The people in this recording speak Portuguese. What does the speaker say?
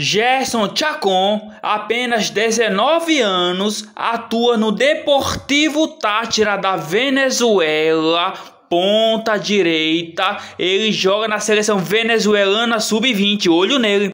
Gerson Chacon, apenas 19 anos, atua no Deportivo Tátira da Venezuela, ponta direita. Ele joga na seleção venezuelana sub-20, olho nele.